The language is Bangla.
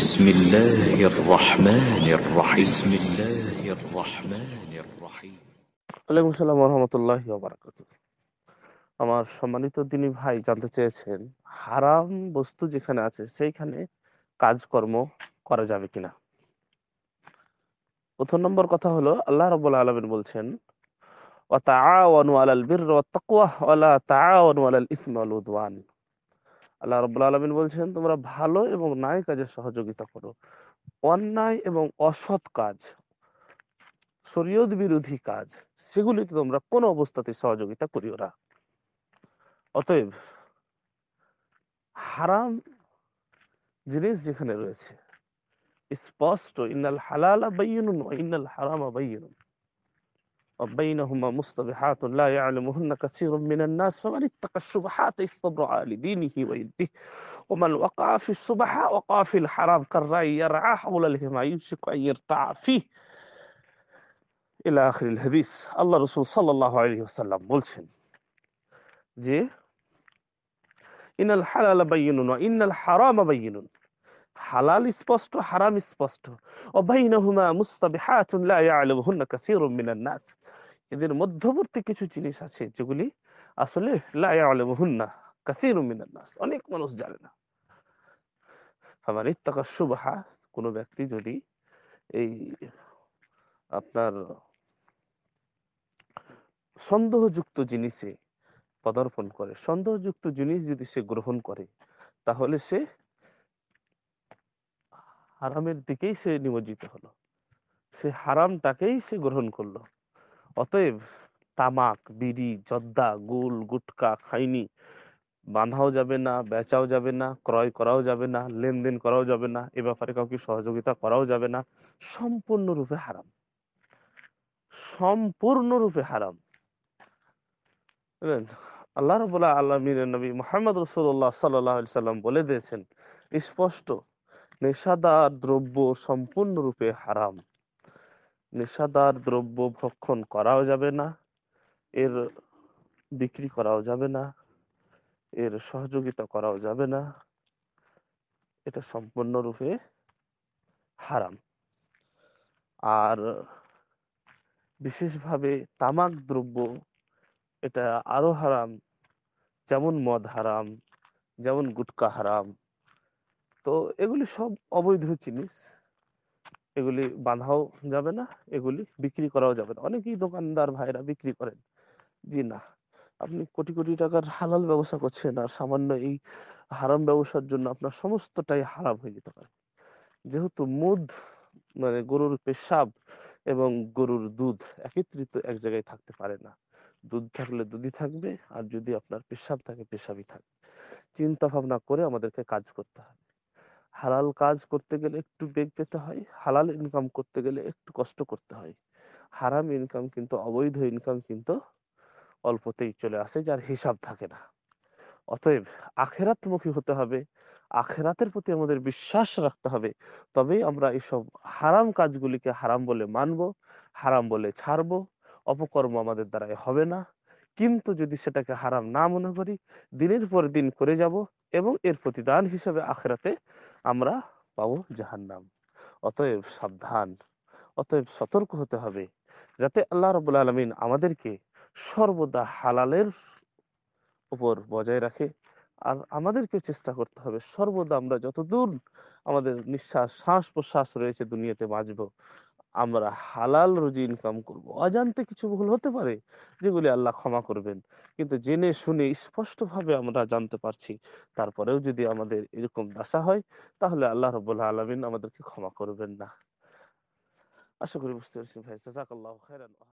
بسم الله الرحمن الرحيم بسم الله الرحمن الرحيم السلام আসসালাম الله وبركاته আমার সম্মানিত দিনী ভাই জানতে চেয়েছেন হারাম বস্তু যেখানে আছে সেইখানে কাজকর্ম করা যাবে কিনা প্রথম নম্বর কথা হলো আল্লাহ রবুল্লা আলমিন বলছেন وتعاونوا على البر والتقوى ولا تعاونوا على الإثم উদওয়ান আল্লাহ রব্লা আলমিন বলছেন তোমরা ভালো এবং নাই কাজে সহযোগিতা করো অন্যায় এবং অসৎ কাজ শরীয়ত বিরোধী কাজ সেগুলিতে তোমরা কোনো অবস্থাতে সহযোগিতা করিও না অতএব হারাম জিনিস যেখানে রয়েছে স্পষ্ট ইন্নাল হালালা ইন্নাল হারাম وبينهما مصطلحات لا يعلمهن كثير من الناس فمن اتقى يصطبر على لدينه ويده ومن وقع في الشبهة وقع في الحرام كالرأي يرعى حول الهما يمسك أن يرتع فيه إلى آخر الله رسول صلى الله عليه وسلم বলছেন جي إن الحلال بين وإن الحرام بين হালাল স্পষ্ট হারাম স্পষ্ট এদের মধ্যবর্তী কিছু জিনিস আছে যেগুলি আসলে অনেক মানুষ জানে না আমার ইত্তাকা শুবহা কোনো ব্যক্তি যদি এই আপনার সন্দেহযুক্ত জিনিসে পদার্পণ করে সন্দেহযুক্ত জিনিস যদি সে গ্রহণ করে তাহলে সে হারামের দিকেই সে নিমজ্জিত হলো সে হারামটাকেই সে গ্রহণ করলো অতএব তামাক বিড়ি জদ্দা গুল গুটকা খাইনি বাঁধাও যাবে না বেচাও যাবে না ক্রয় করাও যাবে না লেনদেন করাও যাবে না এ ব্যাপারে কাউকে সহযোগিতা করাও যাবে না সম্পূর্ণরূপে হারাম সম্পূর্ণরূপে হারাম আল্লাহ রবাহ আল্লাহ নবী মোহাম্মদ রসুল্লাহ সাল্লাহ সাল্লাম বলে দিয়েছেন স্পষ্ট নেশাদার দ্রব্য সম্পূর্ণরূপে হারাম নেশাদার দ্রব্য ভক্ষণ করাও যাবে না এর বিক্রি করাও যাবে না এর সহযোগিতা করাও যাবে না এটা সম্পূর্ণরূপে হারাম আর বিশেষভাবে তামাক দ্রব্য এটা আরো হারাম যেমন মদ হারাম যেমন গুটকা হারাম তো এগুলি সব অবৈধ জিনিস এগুলি বাঁধাও যাবে না এগুলি বিক্রি করাও যাবে না অনেকেই দোকানদার ভাইরা বিক্রি করেন জি না আপনি কোটি কোটি টাকার হালাল ব্যবসা করছেন আর সামান্য এই হারাম ব্যবসার জন্য আপনার সমস্তটাই হারাম হয়ে যেতে পারে যেহেতু মুদ মানে গরুর পেশাব এবং গরুর দুধ একত্রিত এক জায়গায় থাকতে পারে না দুধ থাকলে দুধই থাকবে আর যদি আপনার পেশাব থাকে পেশাবই থাকবে চিন্তা ভাবনা করে আমাদেরকে কাজ করতে হবে হালাল কাজ করতে গেলে একটু বেগ পেতে হয় হালাল ইনকাম করতে গেলে একটু কষ্ট করতে হয় হারাম ইনকাম কিন্তু অবৈধ ইনকাম কিন্তু অল্পতেই চলে আসে যার হিসাব থাকে না অতএব আখেরাত মুখী হতে হবে আখেরাতের প্রতি আমাদের বিশ্বাস রাখতে হবে তবেই আমরা এইসব হারাম কাজগুলিকে হারাম বলে মানব হারাম বলে ছাড়ব অপকর্ম আমাদের দ্বারাই হবে না কিন্তু যদি সেটাকে হারাম না মনে করি দিনের পর দিন করে যাব এবং এর প্রতিদান হিসেবে আখেরাতে আমরা পাবো জাহান্নাম অতএব সাবধান অতএব সতর্ক হতে হবে যাতে আল্লাহ রবুল আলমিন আমাদেরকে সর্বদা হালালের উপর বজায় রাখে আর আমাদেরকে চেষ্টা করতে হবে সর্বদা আমরা যতদূর আমাদের নিঃশ্বাস শ্বাস প্রশ্বাস রয়েছে দুনিয়াতে বাঁচব আমরা হালাল রুজি ইনকাম করব অজান্তে কিছু ভুল হতে পারে যেগুলি আল্লাহ ক্ষমা করবেন কিন্তু জেনে শুনে স্পষ্টভাবে আমরা জানতে পারছি তারপরেও যদি আমাদের এরকম দশা হয় তাহলে আল্লাহ রবুল্লা আলমিন আমাদেরকে ক্ষমা করবেন না আশা করি বুঝতে পারছি ভাই